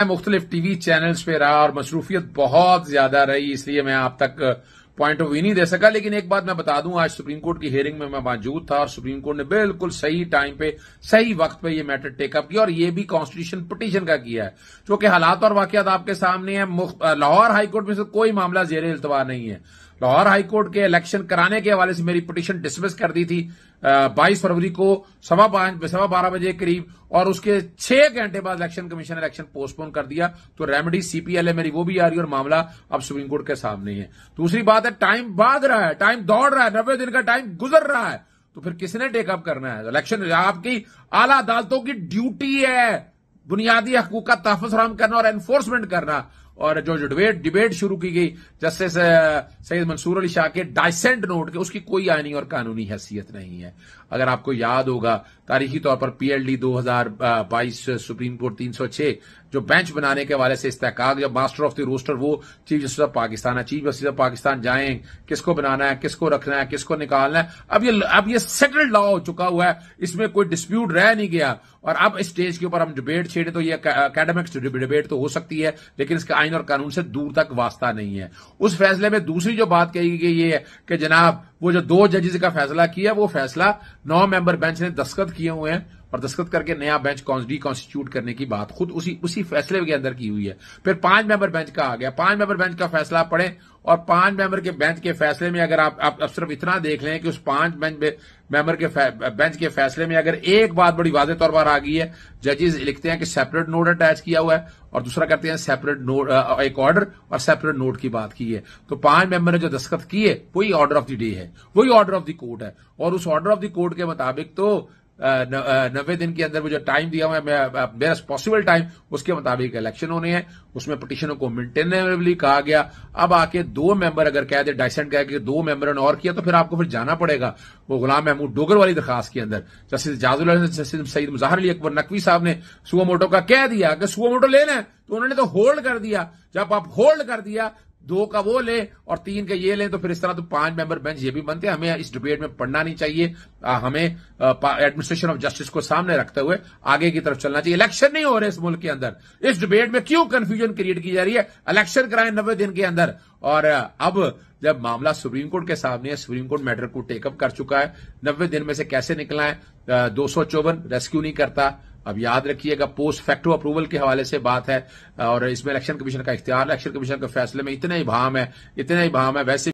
मैं मुख्तलिफ TV channels पे रहा और मसरूफियत बहुत ज्यादा रही इसलिए मैं आप तक पॉइंट ऑफ व्यू नहीं दे सका लेकिन एक बात मैं बता दूं आज सुप्रीम कोर्ट की हेयरिंग में मैं मौजूद था और सुप्रीम कोर्ट ने बिल्कुल सही टाइम पे सही वक्त पे ये मैटर टेकअप किया और ये भी कॉन्स्टिट्यूशन पिटीशन का किया है क्योंकि हालात और वाकत आपके सामने है uh, लाहौर हाईकोर्ट में से कोई मामला जेर इल्तवा नहीं है लाहौर हाईकोर्ट के इलेक्शन कराने के हवाले से मेरी पिटिशन डिसमिस कर दी थी बाईस फरवरी को सवा पांच सवा बारह बजे करीब और उसके छह घंटे बाद इलेक्शन कमीशन ने इलेक्शन पोस्टपोन कर दिया तो रेमेडी सीपीएल मेरी वो भी आ रही है और मामला अब सुप्रीम कोर्ट के सामने है दूसरी बात है टाइम भाग रहा है टाइम दौड़ रहा है नब्बे दिन का टाइम गुजर रहा है तो फिर किसने टेकअप करना है इलेक्शन आपकी आला अदालतों की ड्यूटी है बुनियादी हकूक का तहफ़ फराम करना और एनफोर्समेंट करना और जो डिबेट डिबेट शुरू की गई जस्टिस सैयद मंसूर अली शाह के डायसेंट नोट के उसकी कोई आईनी और कानूनी हैसियत नहीं है अगर आपको याद होगा तारीखी तौर पर पीएलडी 2022 सुप्रीम कोर्ट 306 जो बेंच बनाने के वाले से इस्तेकाक जब मास्टर ऑफ द रोस्टर वो चीफ जस्टिस ऑफ पाकिस्तान है चीफ जस्टिस ऑफ पाकिस्तान जाए किसको बनाना है किसको रखना है किसको निकालना है अब ये अब ये सेटल्ड लॉ हो चुका हुआ है इसमें कोई डिस्प्यूट रह नहीं गया और अब स्टेज के ऊपर हम डिबेट छेड़े तो ये अकेडमिक डिबेट तो हो सकती है लेकिन इसका आइन और कानून से दूर तक वास्ता नहीं है उस फैसले में दूसरी जो बात कही गई है कि जनाब वो जो दो जजेज का फैसला किया वो फैसला नौ मेंबर बेंच ने दस्खत किए हुए हैं और दस्खत करके नया बेंच रिकॉन्स्टिट्यूट करने की बात खुद उसी उसी फैसले के अंदर की हुई है फिर पांच मेंबर बेंच का आ गया पांच मेंबर बेंच का फैसला पढ़े और पांच मेंबर के बेंच के फैसले में अगर आप आप, आप सिर्फ इतना देख लें कि उस पांच बेंच मेंबर के बेंच के फैसले में अगर एक बात बड़ी वाजे तौर पर आ गई है जजेज लिखते हैं कि सेपरेट नोट अटैच किया हुआ है और दूसरा करते हैं सेपरेट नोट एक ऑर्डर और सेपरेट नोट की बात की है तो पांच मेंबर ने जो दस्खत किए वही ऑर्डर ऑफ द डे है जाए वही ऑर्डर ऑफ द कोर्ट है और उस ऑर्डर ऑफ द कोर्ट के मुताबिक तो नब्बे दिन के अंदर मुझे टाइम दिया हुआ है बेस्ट पॉसिबल टाइम उसके मुताबिक इलेक्शन होने हैं उसमें पिटिशनों को मेंटेनेबली कहा गया अब आके दो मेंबर अगर कह दे डायसेंट कह के दो मेंबर ने और किया तो फिर आपको फिर जाना पड़ेगा वो गुलाम महमूद डोगर वाली दरखास्त के अंदर जस्टिस जाजुल जस्टिस सईद मुजाहर अली अकबर नकवी साहब ने सुबह मोटो का कह दिया कि सुबह मोटो लेना है तो उन्होंने तो होल्ड कर दिया जब आप होल्ड कर दिया दो का वो ले और तीन का ये ले तो फिर इस तरह तो पांच मेंबर बेंच ये भी बनते हैं हमें इस डिबेट में पढ़ना नहीं चाहिए हमें एडमिनिस्ट्रेशन ऑफ जस्टिस को सामने रखते हुए आगे की तरफ चलना चाहिए इलेक्शन नहीं हो रहे इस मुल्क के अंदर इस डिबेट में क्यों कंफ्यूजन क्रिएट की जा रही है इलेक्शन कराए नब्बे दिन के अंदर और अब जब मामला सुप्रीम कोर्ट के सामने है सुप्रीम कोर्ट मैटर को टेकअप कर चुका है नब्बे दिन में से कैसे निकला है दो रेस्क्यू नहीं करता अब याद रखिएगा पोस्ट फैक्टो अप्रूवल के हवाले से बात है और इसमें इलेक्शन कमीशन का इख्तियार इलेक्शन कमीशन के फैसले में इतने ही भाम है इतने ही भाम है वैसे